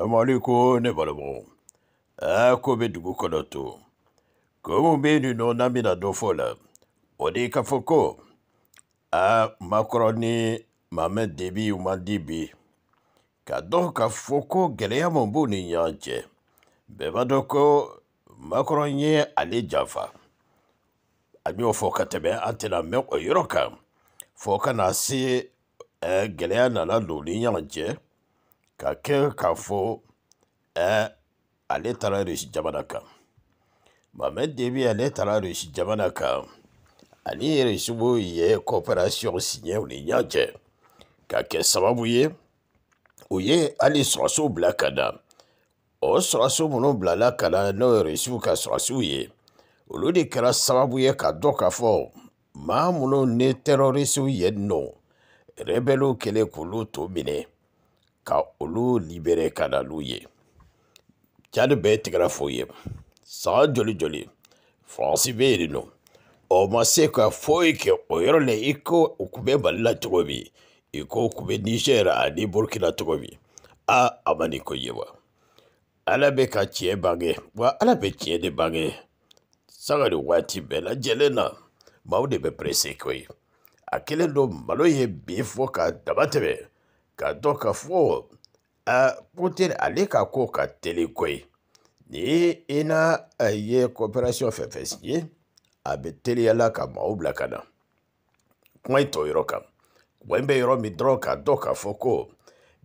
Mwaliko ne ko ah, bɛ dugu kɔnɔ koloto. Komu benu no namina dofola. Ode kafoko. A ah, makoroni mame debi uma debi. Kadon kafoko geleya mumbu ni ko dɔn nyanje. Bebadoko makoroni ale jafa. Anyo foka tebe antena me oyoroka. Foka nasi eh, geleya ni luni nyanje. Ka kɛ k'a fɔ ɛɛ ale taara Irisi jamana kan Mohamed Demi ale taara Irisi jamana kan ani Irisiw ye coopération signé u ni ɲɔgɔn cɛ ka kɛ sababu ye u ye hali sɔrɔsiw bila ka na o sɔrɔsiw minnu bilala ka na n'o ye Irisiw ka sɔrɔsiw ye olu de kɛra sababu ye ka dɔn k'a fɔ maa minnu ni terroriste w nɔ rebelle kɛlen k'olu tɔ minɛ ka olu libere ka na n'u ye cadi bɛɛ tigɛra f'u ye san joli joli faransi bɛ yen nɔ o ma se ka foyi kɛ o yɔrɔ la i ko u tun bɛ mali la cogo min i ko u tun bɛ nizɛri ani burukina cogo min a a ma nin ko ye wa ala bɛ ka tiɲɛ bange wa ala bɛ tiɲɛ de bange sanga nin waati bɛɛ lajɛlen na maaw de bɛ perese ko a kelen don malo ye bin fɔ ka dama tɛmɛ Ka dɔn ka fɔ Putin ale ka ko ka teli koyi ni i e na ye kɔpɛrasiyɔn fɛn fɛn signé a bɛ teliyala ka maaw bila ka na kuma in tɔ yɔrɔ kan wa n bɛ yɔrɔ min dɔrɔn ka dɔn k'a fɔ ko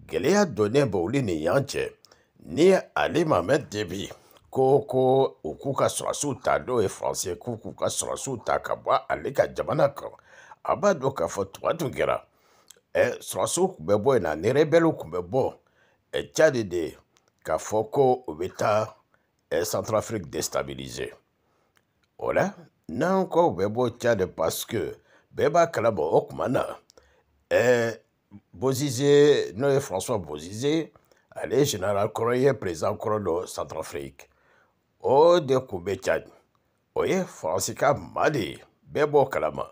gɛlɛya donnen b'olu ni yan cɛ ni ale mamɛ debi ko ko u k'u ka sɔrɔsiw ta n'o ye faransi ye k'u k'u ka sɔrɔsiw ta ka bɔ ale ka jamana kan a b'a dɔn k'a fɔ tuma tun kɛra sɔrɔsiw tun bɛ na ni rebɛliw tun bɛ de kafoko fɔ ko centrafrique destabilise o la n'an ko u bɛ parce que bɛɛ b'a bozize françois bozize ale général kɔrɔ présent président kɔrɔ centrafrique o de tun bɛ cadi o ye Madi, ka maa kalama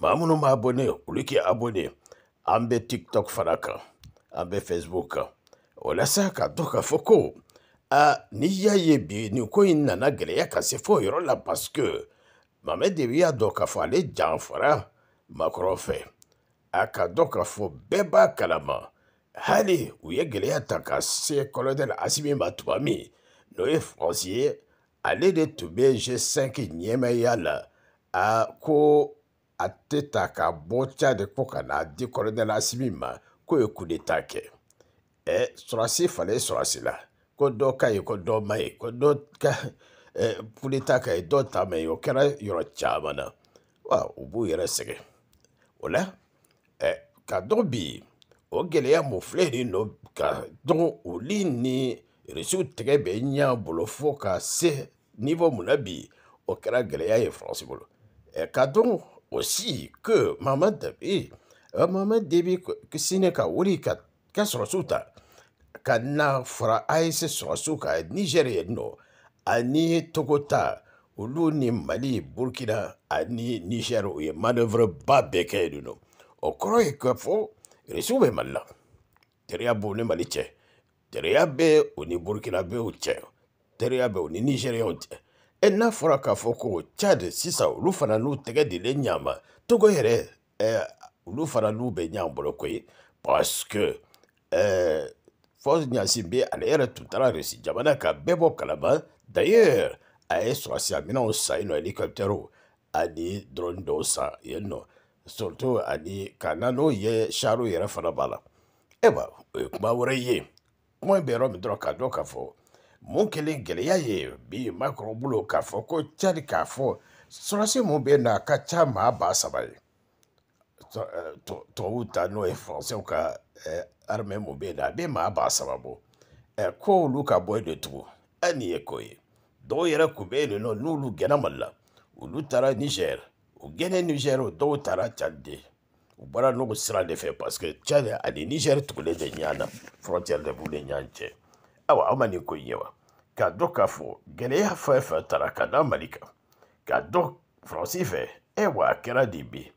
maa minnu b'a abonné olu k'i abonné an bɛ tiktok fana kan an bɛ facebook kan walasa k'a dɔn k'a fɔ ko aa n'i y'a ye bi nin ko in nana gɛlɛya ka se fo yɔrɔ la parce que mamɛ de bi y'a dɔn k'a fɔ ale janfara makɔrɔ fɛ a ka dɔn k'a fɔ bɛɛ b'a kalama hali u ye gɛlɛya ta ka se kɔlɔdɛl asimi ma tuma min n'o ye faransi ye ale de tun bɛ g5 ɲɛmaya la a ko ateta ka bɔ chad ko ka n'a di kɔrɔdɛla asimi ma ko ye kudeta kɛ ɛ e, sɔrɔsi falen sɔrɔsi la ko dɔ ka ye ko dɔ ma ye ko dɔ ka ɛ e, kudeta ka ye dɔ ta ma ye o kɛra yɔrɔ caman na wa u b'u yɛrɛ sɛgɛn o la ɛ ka dɔn bi o gɛlɛya mun filɛ nin nɔ ka dɔn olu ni irisiw tɛgɛ bɛ ɲɛ bolo fo ka se nifɔ mun na bi o kɛra gɛlɛya ye faransi bolo ɛ ka dɔn aussi que Mamad Dabi, Mamad Dabi sini ka wuli ka sɔrɔ su ta ka na fara AES sɔrɔ su kan Niger yen nɔ ani Togo ta olu ni Mali Burkina ani Niger u ye manœuvre ba bɛɛ kɛ yen nɔ o kɔrɔ ye k'a fɔ irisiw bɛ Mali la teriya b'u ni Mali cɛ teriya bɛ u ni Burkina bɛw cɛ teriya bɛ u ni Nigeriɲɛw cɛ E n'a e, fɔra k'a fɔ ko Tchad sisan olu fana n'u tɛgɛ dilen ɲaama Togo yɛrɛ ɛɛ olu fana n'u bɛ ɲɔgɔn bolo koyi parce que ɛɛ Faustin Gnassingbé ale yɛrɛ tun taara Rusi jamana kan bɛɛ bɔ kalama d'ailleurs a ye sɔrɔsiyaminɛnw san yen nɔ hélicoptère ani drone dɔw san yen nɔ surtout ani ka na n'o ye char yɛrɛ fana b'a la ayiwa o ye kuma wɛrɛ ye kuma in bɛ yɔrɔ min dɔrɔn k'a dɔn k'a fɔ mun kelen gɛlɛya ye bi makɔrɔ bolo k'a fɔ ko cari k'a fɔ sɔrɔsi mun bɛ na a ka ca maa ba saba ye tubabuw eh, ta n'o e eh, eh, ye faransɛw ka armɛ mun bɛ na a bɛ maa ba saba bɔ ko olu ka bɔ yen de tugun hali nin ye ko ye dɔw yɛrɛ tun bɛ yen nɔ n'olu gɛnna mali la olu taara nizɛri u gɛnɛ nizɛri dɔw taara cadi de u bɔra n'o sira de fɛ parce que cadi ani nizɛri tugulen tɛ ɲɔgɔn na frontière de b'u ni ɲɔgɔn cɛ. awa amani ko yewa k'a dɔn k'a fɔ gɛlɛya fɛn fɛn tara ka na mali k'a dɔn faransi fɛ ɛ wa a kɛra bi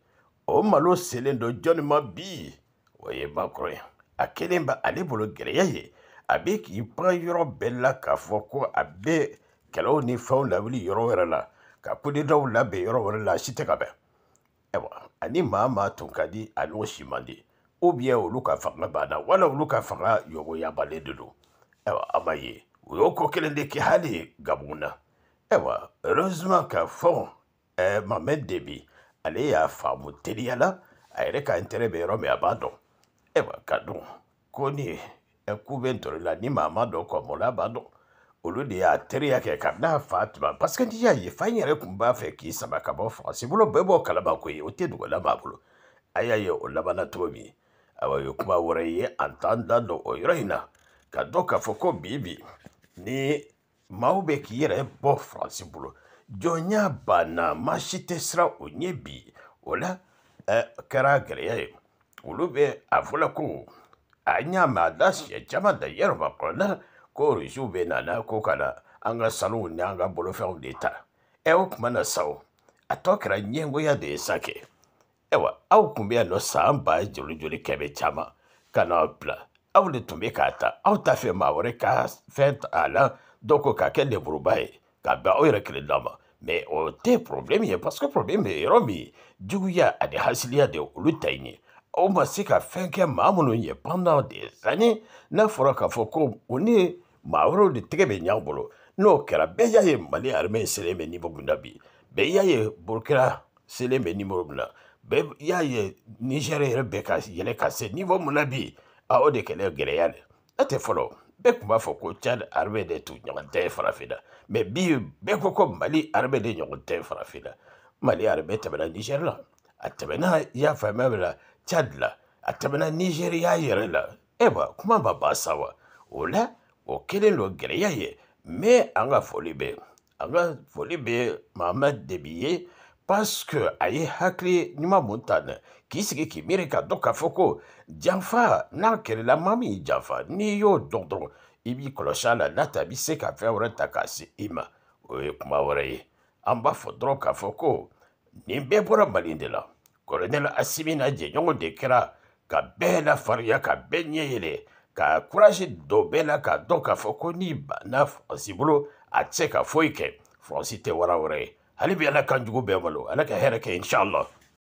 o malo selen don jɔnni ma bi o ye makɔrɔ ye a kelen bɛ ale bolo gɛlɛya ye a bɛ k'i pan yɔrɔ bɛɛ k'a fɔ ko a bɛ kɛlɛw ni fɛnw lawuli yɔrɔ wɛrɛ la ka kodedaw labɛn yɔrɔ wɛrɛ la a si tɛ ka bɛn ayiwa ani maa maa tun ka di a n'o si man di ubiyɛn olu ka fanga banna wala olu ka fanga yɔgoyabalen de don ewa amaye yoko kelen de ke hali gabuna ewa heureusement k'a fɔ eh, mamɛ debi ale y'a faamu teliya la ka intérêt bɛ yɔrɔ min a b'a ewa ka dɔn ko ni ku la ni maa ma dɔn kɔmɔla b'a dɔn olu de y'a teriya kɛ kabini a fa tuma parce que n'i y'a ye fa in yɛrɛ tun b'a fɛ k'i sama ka bɔ faransi bolo bɛɛ b'o kalama ko ye o tɛ dogola maa bolo a y'a ye o labanna cogo min awa ye kuma wɛrɛ ye an t'an da don o yɔrɔ in na ka dɔ k'a fɔ ko bi bi ni maaw bɛ k'i yɛrɛ bɔ faransi bolo jɔnya banna maa si tɛ siran o ɲɛ bi o la kɛra gɛlɛya ye olu bɛ a fɔla ko a y'a mɛn a da siɲɛ caman da yɛrɛma kɔnɔna ko rusiw bɛ na n'a ko ka na an ka sanuw ni an ka bolofɛnw de ta ɛ o tuma na sa o a tɔ kɛra ɲɛngoya de ye sa kɛ ayiwa aw tun bɛ yan nɔ san ba joli joli kɛmɛ caman ka n'aw bila awulitumika ta aw t'a fɛ maa ka fɛn ta a la k'a kɛ lemuruba ka bɛn aw yɛrɛ kelenna ma o tɛ problème ye parce que problème bɛ yɔrɔ min juguya ani hasiliya de olu ta in ye aw ma se ka fɛn kɛ maa pendant des années n'a fɔra k'a fɔ ko o ni maa wɛrɛw n'o kɛra bɛɛ ye mali armée selen bɛ niveau min ye burukina selen bɛ niveau min ye nizɛri yɛrɛ bɛ ka yɛlɛ ka se a o de kɛlɛ gɛlɛya de n'o tɛ fɔlɔ bɛɛ tun b'a fɔ ko cad arabe de tun ɲɔgɔn tɛ farafinna mɛ bi bɛɛ ko ko mali arabe de ɲɔgɔn tɛ farafinna mali arabe tɛmɛna nizɛri la a tɛmɛna i y'a faamuya bɛ la cad la a eh tɛmɛna nizeriya yɛrɛ la ayiwa kuma ma ban sa wa o la o kelen don gɛlɛya ye mɛ an ka foli bɛ an ka foli bɛ mahamad debi ye paske a ye hakili ɲuman mun ta nɛ k'i sigi k'i miiri ka dɔn k'a fɔ ko janfa n'a kɛlɛla maa min janfa n'i y'o dɔn dɔrɔn i b'i kɔlɔsi a la n'a ta bɛ se ka fɛn wɛrɛ ta k'a se i ma o ye kuma wɛrɛ ye an b'a fɔ dɔrɔn k'a fɔ ko nin bɛɛ bɔra mali de la kɔrɔnɛli asimi na jɛɲɔgɔn de kɛra ka bɛɛ lafariya ka bɛɛ ɲɛ yɛlɛ ka kurazi don bɛɛ la k'a dɔn k'a fɔ ko n'i banna faransi bolo a tɛ se ka foyi kɛ faransi tɛ wara wɛrɛ ye hali bi ala kan jugu bɛɛ balo ala ka hɛrɛ kɛ inshallah